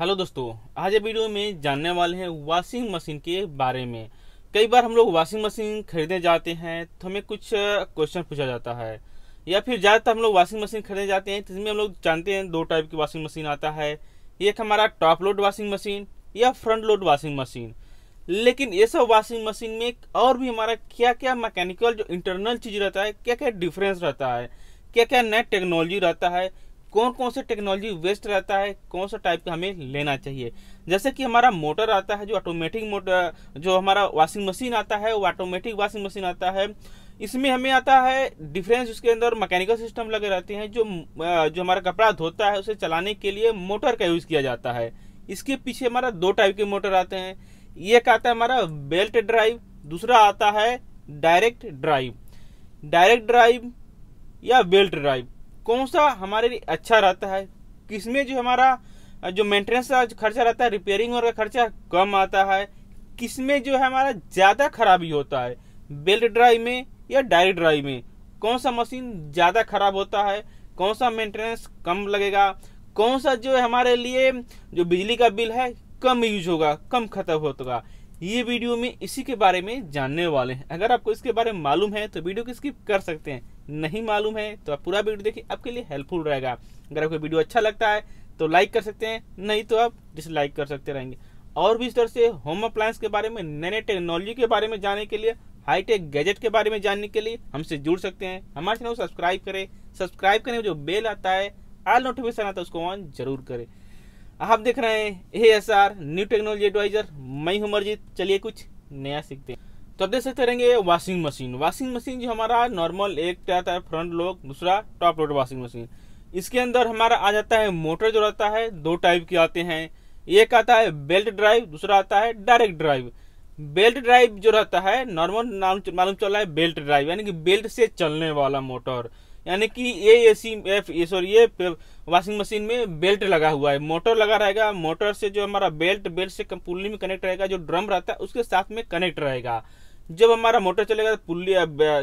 hello दोस्तों आज video में जानने वाले हैं वॉशिंग मशीन के बारे में कई बार हम लोग वॉशिंग मशीन खरीदने जाते हैं तो हमें कुछ क्वेश्चन पूछा जाता है या फिर ज़्यादातर हम लोग वॉशिंग मशीन खरीदने जाते हैं जिसमें तो हम लोग जानते हैं दो टाइप की वॉशिंग मशीन आता है एक हमारा टॉप लोड वॉशिंग मशीन या फ्रंट लोड वॉशिंग मशीन लेकिन ये सब वॉशिंग मशीन में और भी हमारा क्या क्या मैकेनिकल जो इंटरनल चीज़ रहता है क्या क्या डिफरेंस रहता है क्या क्या नया टेक्नोलॉजी रहता है कौन कौन से टेक्नोलॉजी वेस्ट रहता है कौन सा टाइप का हमें लेना चाहिए जैसे कि हमारा मोटर आता है जो ऑटोमेटिक मोटर जो हमारा वॉशिंग मशीन आता है वो ऑटोमेटिक वॉशिंग मशीन आता है इसमें हमें आता है डिफरेंस उसके अंदर मैकेनिकल सिस्टम लगे रहते हैं जो जो हमारा कपड़ा धोता है उसे चलाने के लिए मोटर का यूज़ किया जाता है इसके पीछे हमारा दो टाइप के मोटर आते हैं एक आता है हमारा बेल्ट ड्राइव दूसरा आता है डायरेक्ट ड्राइव डायरेक्ट ड्राइव या बेल्ट ड्राइव कौन सा हमारे लिए अच्छा रहता है किसमें जो हमारा जो मेंटेनेंस का खर्चा रहता है रिपेयरिंग और का खर्चा कम आता है किसमें जो है हमारा ज़्यादा खराबी होता है बेल्ट ड्राइव में या डायरेक्ट ड्राइव में कौन सा मशीन ज़्यादा खराब होता है कौन सा मेंटेनेंस कम लगेगा कौन सा जो है हमारे लिए जो बिजली का बिल है कम यूज होगा कम खत्म होगा ये वीडियो में इसी के बारे में जानने वाले हैं अगर आपको इसके बारे में मालूम है तो वीडियो को स्किप कर सकते हैं नहीं मालूम है तो आप पूरा वीडियो देखिए आपके लिए हेल्पफुल रहेगा अगर आपको वीडियो अच्छा लगता है तो लाइक कर सकते हैं नहीं तो आप डिसलाइक कर सकते रहेंगे और भी इस तरह से होम अप्लायंस के बारे में नए नए टेक्नोलॉजी के बारे में जानने के लिए हाईटेक गैजेट के बारे में जानने के लिए हमसे जुड़ सकते हैं हमारे चैनल को सब्सक्राइब करें सब्सक्राइब करने में जो बेल आता है आल नोटिफिकेशन आता है उसको ऑन जरूर करें आप देख रहे हैं A S R new technology advisor मई हूं चलिए कुछ नया सीखते हैं तो अब देख सकते रहेंगे वॉशिंग मशीन वॉशिंग मशीन जो हमारा नॉर्मल एक आता है फ्रंट लोक दूसरा टॉप लोड वॉशिंग मशीन इसके अंदर हमारा आ जाता है मोटर जो रहता है दो टाइप के आते हैं एक आता है बेल्ट ड्राइव दूसरा आता है डायरेक्ट ड्राइव बेल्ट ड्राइव जो रहता है नॉर्मल मालूम चल रहा है बेल्ट ड्राइव यानी कि बेल्ट से चलने वाला मोटर यानी कि A A C F A sorry ये वॉशिंग मशीन में बेल्ट लगा हुआ है मोटर लगा रहेगा मोटर से जो हमारा बेल्ट बेल्ट से पुल्ली में कनेक्ट रहेगा जो ड्रम रहता है उसके साथ में कनेक्ट रहेगा जब हमारा मोटर चलेगा तो पुल्ली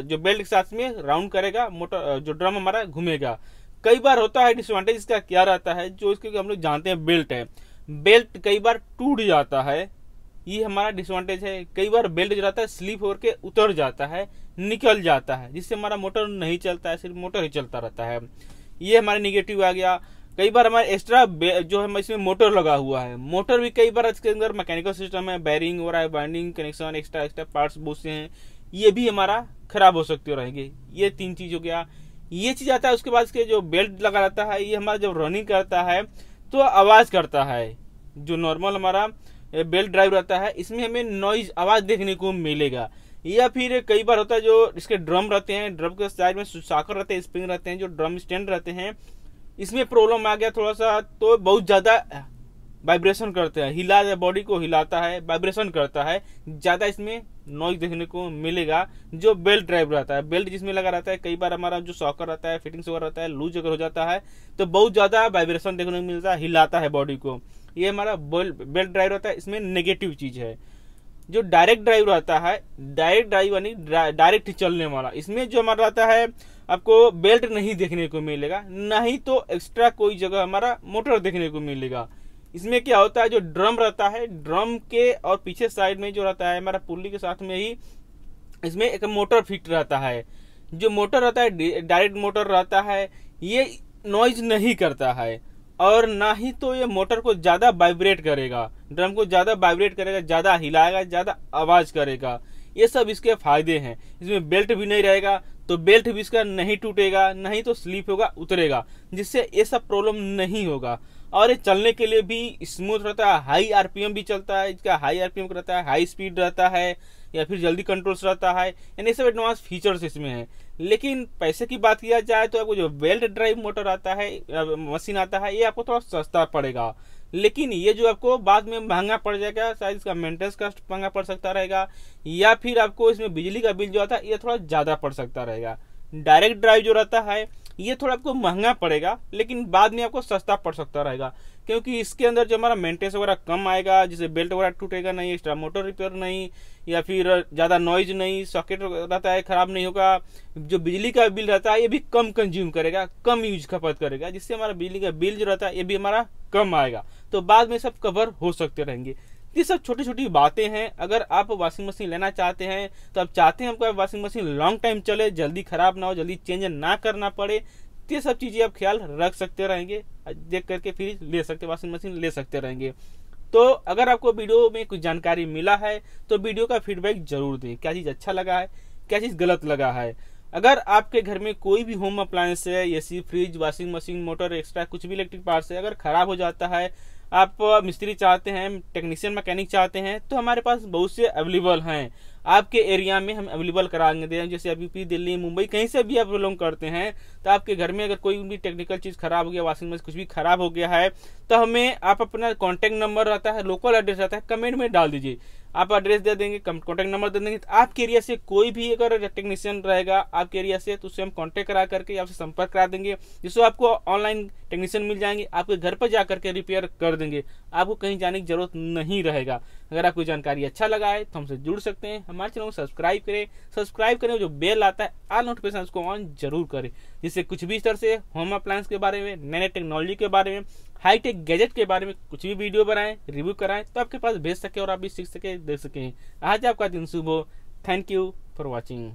जो बेल्ट के साथ में राउंड करेगा मोटर जो ड्रम हमारा घूमेगा कई बार होता है डिसवांटेज इसका क्या रहता है जो इसके हम लोग जानते हैं बेल्ट है बेल्ट कई बार टूट जाता है ये हमारा डिसवांटेज है कई बार बेल्ट जो रहता है स्लिप होकर के उतर जाता है निकल जाता है जिससे हमारा मोटर नहीं चलता है सिर्फ मोटर ही चलता रहता है ये हमारा निगेटिव आ गया कई बार हमारे एक्स्ट्रा जो है इसमें मोटर लगा हुआ है मोटर भी कई बार इसके अंदर मैकेनिकल सिस्टम है बैरिंग हो रहा है binding connection extra extra parts बहुत से हैं ये भी हमारा खराब हो सकते हो रहेंगे ये तीन चीज हो गया ये चीज आता है उसके बाद इसके जो बेल्ट लगा रहता है ये हमारा जब रनिंग करता है तो आवाज करता है जो नॉर्मल हमारा बेल्ट ड्राइव रहता है इसमें हमें नॉइज आवाज देखने को मिलेगा या फिर कई बार होता है जो इसके ड्रम रहते हैं ड्रम के साइड में साकर रहते हैं स्प्रिंग रहते हैं जो ड्रम स्टैंड रहते हैं इसमें प्रॉब्लम आ गया थोड़ा सा तो बहुत ज़्यादा वाइब्रेशन करते हैं हिला बॉडी को हिलाता है वाइब्रेशन करता है ज़्यादा इसमें नॉइज देखने को मिलेगा जो बेल्ट ड्राइव रहता है बेल्ट जिसमें लगा रहता है कई बार हमारा जो सॉकर रहता है फिटिंग्स वगैरह रहता है लूज अगर हो जाता है तो बहुत ज़्यादा वाइब्रेशन देखने को मिलता है हिलाता है बॉडी को ये हमारा बेल्ट ड्राइव रहता है इसमें नेगेटिव चीज़ है जो डायरेक्ट ड्राइव रहता है डायरेक्ट ड्राइव यानी डायरेक्ट चलने वाला इसमें जो हमारा रहता है आपको बेल्ट नहीं देखने को मिलेगा ना ही तो एक्स्ट्रा कोई जगह हमारा मोटर देखने को मिलेगा इसमें क्या होता है जो ड्रम रहता है ड्रम के और पीछे साइड में जो रहता है हमारा पुल्ली के साथ में ही इसमें एक मोटर फिट रहता है जो मोटर रहता है डायरेक्ट मोटर रहता है ये नॉइज नहीं करता है और ना ही तो ये मोटर को ज़्यादा वाइब्रेट करेगा ड्रम को ज़्यादा वाइब्रेट करेगा ज़्यादा हिलाएगा ज़्यादा आवाज़ करेगा ये सब इसके फायदे हैं इसमें बेल्ट भी नहीं रहेगा तो बेल्ट भी इसका नहीं टूटेगा नहीं तो स्लिप होगा उतरेगा जिससे ये सब प्रॉब्लम नहीं होगा और ये चलने के लिए भी स्मूथ रहता है हाई आरपीएम भी चलता है इसका हाई आरपीएम रहता है हाई स्पीड रहता है या फिर जल्दी कंट्रोल्स रहता है यानी सब एडवांस फीचर्स इसमें हैं लेकिन पैसे की बात किया जाए तो आपको जो बेल्ट ड्राइव मोटर आता है मशीन आता है ये आपको थोड़ा सस्ता पड़ेगा लेकिन ये जो आपको बाद में महंगा पड़ जाएगा शायद इसका मेंटेनेंस कॉस्ट महंगा पड़ सकता रहेगा या फिर आपको इसमें बिजली का बिल जो आता है ये थोड़ा ज़्यादा पड़ सकता रहेगा डायरेक्ट ड्राइव जो रहता है ये थोड़ा आपको महंगा पड़ेगा लेकिन बाद में आपको सस्ता पड़ सकता रहेगा क्योंकि इसके अंदर जो हमारा मेंटेनेंस वगैरह कम आएगा जैसे बेल्ट वगैरह टूटेगा नहीं एक्स्ट्रा मोटर रिपेयर नहीं या फिर ज़्यादा नॉइज नहीं सॉकेट रहता है ख़राब नहीं होगा जो बिजली का बिल रहता है ये भी कम कंज्यूम करेगा कम यूज खपत करेगा जिससे हमारा बिजली का बिल जो रहता है ये भी हमारा कम आएगा तो बाद में सब कवर हो सकते रहेंगे ये सब छोटी छोटी बातें हैं अगर आप वॉशिंग मशीन लेना चाहते हैं तो आप चाहते हैं आपका वॉशिंग मशीन लॉन्ग टाइम चले जल्दी खराब ना हो जल्दी चेंज ना करना पड़े तो ये सब चीज़ें आप ख्याल रख सकते रहेंगे देख करके फिर ले सकते वॉशिंग मशीन ले सकते रहेंगे तो अगर आपको वीडियो में कुछ जानकारी मिला है तो वीडियो का फीडबैक जरूर दें क्या चीज़ अच्छा लगा है क्या चीज़ गलत लगा है अगर आपके घर में कोई भी होम अप्लायंस है a fridge washing machine motor extra कुछ भी इलेक्ट्रिक पार्ट्स है अगर ख़राब हो जाता है आप मिस्त्री चाहते हैं टेक्नीशियन मैकेनिक चाहते हैं तो हमारे पास बहुत से अवेलेबल हैं आपके एरिया में हम अवेलेबल करा देते हैं जैसे अभी दिल्ली मुंबई कहीं से भी आप बिलोंग करते हैं तो आपके घर में अगर कोई भी टेक्निकल चीज़ खराब हो गया वॉशिंग मशीन कुछ भी खराब हो गया है तो हमें आप अपना कॉन्टैक्ट नंबर रहता है लोकल एड्रेस रहता है कमेंट में डाल दीजिए आप एड्रेस दे देंगे कॉन्टैक्ट नंबर दे देंगे तो आपके एरिया से कोई भी अगर टेक्नीशियन रहेगा आपके एरिया से तो उससे हम कॉन्टैक्ट करा करके आपसे संपर्क करा देंगे जिससे आपको ऑनलाइन टेक्नीशियन मिल जाएंगे आपके घर पर जा करके रिपेयर कर देंगे आपको कहीं जाने की जरूरत नहीं रहेगा अगर आपको जानकारी अच्छा लगा है तो हमसे जुड़ सकते हैं हमारे चैनल को सब्सक्राइब करें सब्सक्राइब करें जो बेल आता है आल नोटिफिकेशन उसको ऑन जरूर करें जिससे कुछ भी इस तरह से होम अप्लायंस के बारे में नए नए टेक्नोलॉजी के बारे में हाईटेक गैजेट के बारे में कुछ भी वीडियो बनाएं रिव्यू कराएं तो आपके पास भेज सके और आप भी सीख सके देख सकें आज आपका दिन शुभ हो थैंक यू फॉर वॉचिंग